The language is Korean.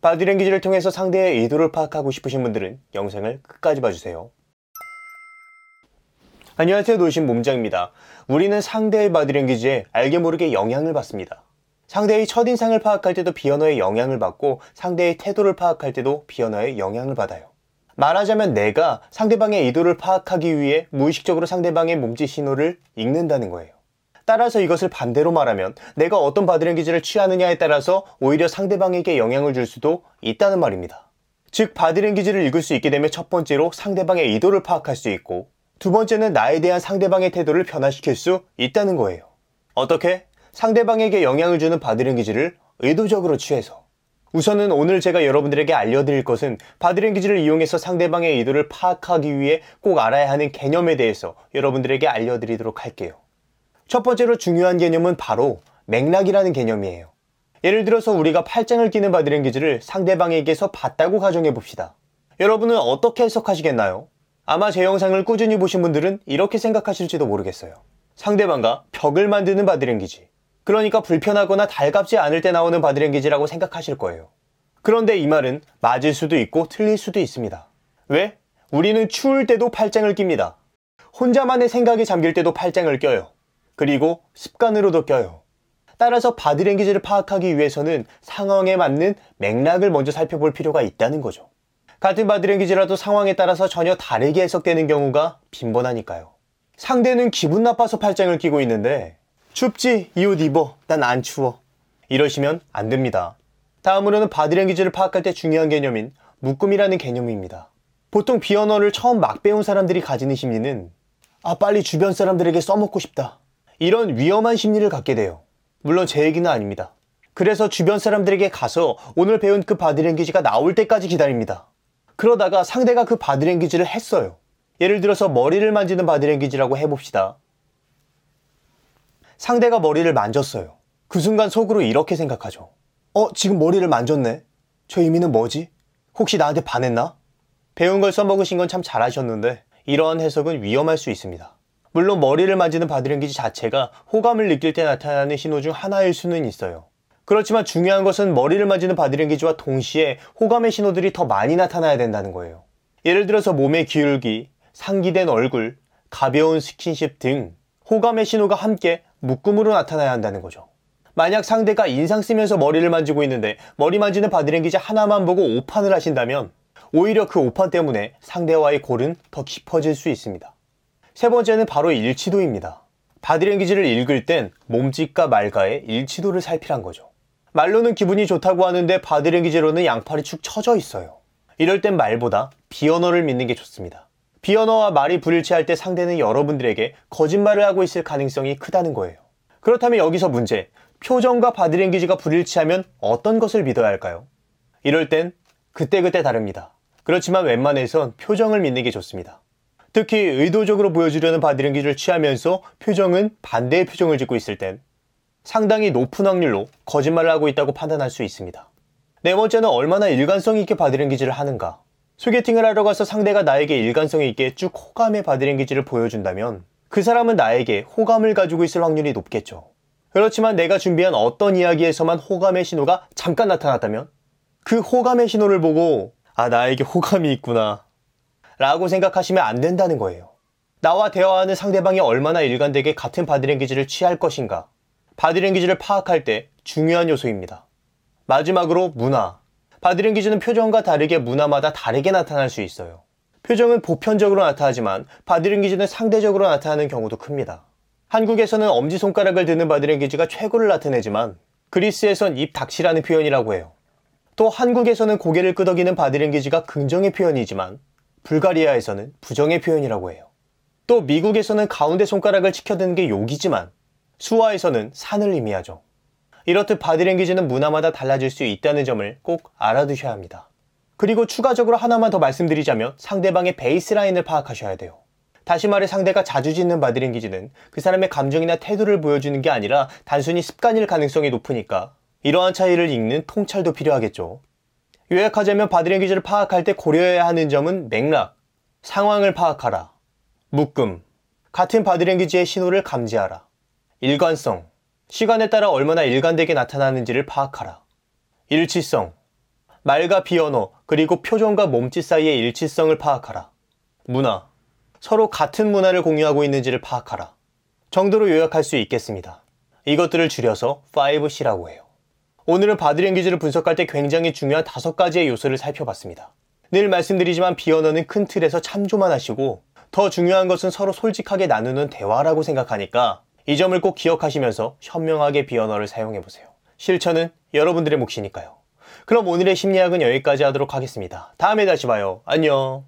바디랭귀지를 통해서 상대의 의도를 파악하고 싶으신 분들은 영상을 끝까지 봐주세요. 안녕하세요. 노신 몸장입니다. 우리는 상대의 바디랭귀지에 알게 모르게 영향을 받습니다. 상대의 첫인상을 파악할 때도 비언어의 영향을 받고 상대의 태도를 파악할 때도 비언어의 영향을 받아요. 말하자면 내가 상대방의 의도를 파악하기 위해 무의식적으로 상대방의 몸짓 신호를 읽는다는 거예요. 따라서 이것을 반대로 말하면 내가 어떤 바디랭귀지를 취하느냐에 따라서 오히려 상대방에게 영향을 줄 수도 있다는 말입니다. 즉 바디랭귀지를 읽을 수 있게 되면 첫 번째로 상대방의 의도를 파악할 수 있고 두 번째는 나에 대한 상대방의 태도를 변화시킬 수 있다는 거예요. 어떻게? 상대방에게 영향을 주는 바디랭귀지를 의도적으로 취해서 우선은 오늘 제가 여러분들에게 알려드릴 것은 바디랭귀지를 이용해서 상대방의 의도를 파악하기 위해 꼭 알아야 하는 개념에 대해서 여러분들에게 알려드리도록 할게요. 첫 번째로 중요한 개념은 바로 맥락이라는 개념이에요. 예를 들어서 우리가 팔짱을 끼는 바디랭귀지를 상대방에게서 봤다고 가정해 봅시다. 여러분은 어떻게 해석하시겠나요? 아마 제 영상을 꾸준히 보신 분들은 이렇게 생각하실지도 모르겠어요. 상대방과 벽을 만드는 바디랭귀지. 그러니까 불편하거나 달갑지 않을 때 나오는 바디랭귀지라고 생각하실 거예요. 그런데 이 말은 맞을 수도 있고 틀릴 수도 있습니다. 왜? 우리는 추울 때도 팔짱을 낍니다. 혼자만의 생각에 잠길 때도 팔짱을 껴요. 그리고 습관으로도 껴요. 따라서 바디랭귀지를 파악하기 위해서는 상황에 맞는 맥락을 먼저 살펴볼 필요가 있다는 거죠. 같은 바디랭귀지라도 상황에 따라서 전혀 다르게 해석되는 경우가 빈번하니까요. 상대는 기분 나빠서 팔짱을 끼고 있는데 춥지 이 옷 입어 난 안 추워 이러시면 안 됩니다. 다음으로는 바디랭귀지를 파악할 때 중요한 개념인 묶음이라는 개념입니다. 보통 비언어를 처음 막 배운 사람들이 가지는 심리는 아 빨리 주변 사람들에게 써먹고 싶다 이런 위험한 심리를 갖게 돼요. 물론 제 얘기는 아닙니다. 그래서 주변 사람들에게 가서 오늘 배운 그 바디랭귀지가 나올 때까지 기다립니다. 그러다가 상대가 그 바디랭귀지를 했어요. 예를 들어서 머리를 만지는 바디랭귀지라고 해봅시다. 상대가 머리를 만졌어요. 그 순간 속으로 이렇게 생각하죠. 어, 지금 머리를 만졌네? 저 의미는 뭐지? 혹시 나한테 반했나? 배운 걸 써먹으신 건 참 잘하셨는데, 이러한 해석은 위험할 수 있습니다. 물론 머리를 만지는 바디랭귀지 자체가 호감을 느낄 때 나타나는 신호 중 하나일 수는 있어요. 그렇지만 중요한 것은 머리를 만지는 바디랭귀지와 동시에 호감의 신호들이 더 많이 나타나야 된다는 거예요. 예를 들어서 몸의 기울기, 상기된 얼굴, 가벼운 스킨십 등 호감의 신호가 함께 묶음으로 나타나야 한다는 거죠. 만약 상대가 인상 쓰면서 머리를 만지고 있는데 머리 만지는 바디랭귀지 하나만 보고 오판을 하신다면 오히려 그 오판 때문에 상대와의 골은 더 깊어질 수 있습니다. 세 번째는 바로 일치도입니다. 바디랭귀지를 읽을 땐 몸짓과 말과의 일치도를 살피란 거죠. 말로는 기분이 좋다고 하는데 바디랭귀지로는 양팔이 축 처져 있어요. 이럴 땐 말보다 비언어를 믿는 게 좋습니다. 비언어와 말이 불일치할 때 상대는 여러분들에게 거짓말을 하고 있을 가능성이 크다는 거예요. 그렇다면 여기서 문제, 표정과 바디랭귀지가 불일치하면 어떤 것을 믿어야 할까요? 이럴 땐 그때그때 다릅니다. 그렇지만 웬만해선 표정을 믿는 게 좋습니다. 특히 의도적으로 보여주려는 바디랭귀지를 취하면서 표정은 반대의 표정을 짓고 있을 땐 상당히 높은 확률로 거짓말을 하고 있다고 판단할 수 있습니다. 네 번째는 얼마나 일관성 있게 바디랭귀지를 하는가. 소개팅을 하러 가서 상대가 나에게 일관성 있게 쭉 호감의 바디랭귀지를 보여준다면 그 사람은 나에게 호감을 가지고 있을 확률이 높겠죠. 그렇지만 내가 준비한 어떤 이야기에서만 호감의 신호가 잠깐 나타났다면 그 호감의 신호를 보고 아 나에게 호감이 있구나 라고 생각하시면 안 된다는 거예요. 나와 대화하는 상대방이 얼마나 일관되게 같은 바디랭귀지를 취할 것인가. 바디랭귀지를 파악할 때 중요한 요소입니다. 마지막으로 문화. 바디랭귀지는 표정과 다르게 문화마다 다르게 나타날 수 있어요. 표정은 보편적으로 나타나지만 바디랭귀지는 상대적으로 나타나는 경우도 큽니다. 한국에서는 엄지손가락을 드는 바디랭귀지가 최고를 나타내지만 그리스에선 입 닥치라는 표현이라고 해요. 또 한국에서는 고개를 끄덕이는 바디랭귀지가 긍정의 표현이지만 불가리아에서는 부정의 표현이라고 해요. 또 미국에서는 가운데 손가락을 치켜드는 게 욕이지만 수화에서는 산을 의미하죠. 이렇듯 바디랭귀지는 문화마다 달라질 수 있다는 점을 꼭 알아두셔야 합니다. 그리고 추가적으로 하나만 더 말씀드리자면 상대방의 베이스라인을 파악하셔야 돼요. 다시 말해 상대가 자주 짓는 바디랭귀지는 그 사람의 감정이나 태도를 보여주는 게 아니라 단순히 습관일 가능성이 높으니까 이러한 차이를 읽는 통찰도 필요하겠죠. 요약하자면 바디랭귀지를 파악할 때 고려해야 하는 점은 맥락, 상황을 파악하라, 묶음, 같은 바디랭귀지의 신호를 감지하라, 일관성, 시간에 따라 얼마나 일관되게 나타나는지를 파악하라, 일치성, 말과 비언어, 그리고 표정과 몸짓 사이의 일치성을 파악하라, 문화, 서로 같은 문화를 공유하고 있는지를 파악하라 정도로 요약할 수 있겠습니다. 이것들을 줄여서 5C라고 해요. 오늘은 바디랭귀지를 분석할 때 굉장히 중요한 다섯 가지의 요소를 살펴봤습니다. 늘 말씀드리지만 비언어는 큰 틀에서 참조만 하시고 더 중요한 것은 서로 솔직하게 나누는 대화라고 생각하니까 이 점을 꼭 기억하시면서 현명하게 비언어를 사용해보세요. 실천은 여러분들의 몫이니까요. 그럼 오늘의 심리학은 여기까지 하도록 하겠습니다. 다음에 다시 봐요. 안녕.